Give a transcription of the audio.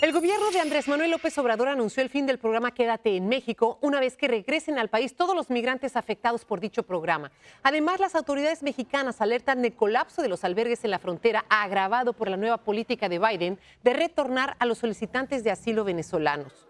El gobierno de Andrés Manuel López Obrador anunció el fin del programa Quédate en México una vez que regresen al país todos los migrantes afectados por dicho programa. Además, las autoridades mexicanas alertan del colapso de los albergues en la frontera agravado por la nueva política de Biden de retornar a los solicitantes de asilo venezolanos.